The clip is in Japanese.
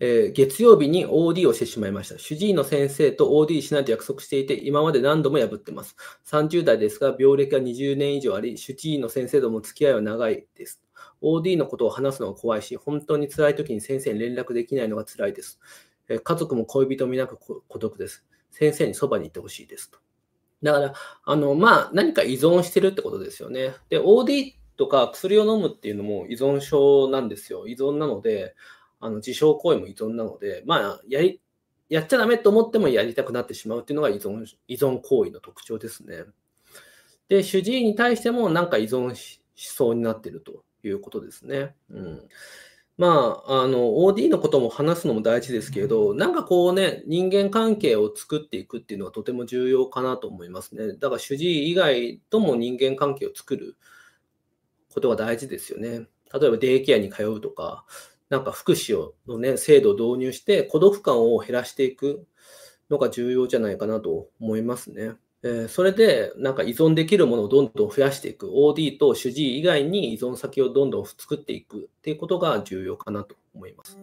えー、月曜日に OD をしてしまいました。主治医の先生と OD しないと約束していて、今まで何度も破ってます。30代ですが、病歴は20年以上あり、主治医の先生とも付き合いは長いです。OD のことを話すのが怖いし、本当に辛い時に先生に連絡できないのが辛いです。えー、家族も恋人もいなく孤独です。先生にそばにいてほしいですと。だから、あの、まあ、何か依存してるってことですよね。で、OD とか薬を飲むっていうのも依存症なんですよ。依存なので、あの自傷行為も依存なので、まあ、やり、やっちゃダメと思ってもやりたくなってしまうっていうのが依存、依存行為の特徴ですね。で、主治医に対してもなんか依存しそうになっているということですね。うん。まあ、あの、OD のことも話すのも大事ですけど、なんかこうね、人間関係を作っていくっていうのはとても重要かなと思いますね。だから主治医以外とも人間関係を作ることが大事ですよね。例えばデイケアに通うとか、なんか福祉をの、ね、制度を導入して、孤独感を減らしていくのが重要じゃないかなと思いますね。えー、それで、なんか依存できるものをどんどん増やしていく、OD と主治医以外に依存先をどんどん作っていくっていうことが重要かなと思います。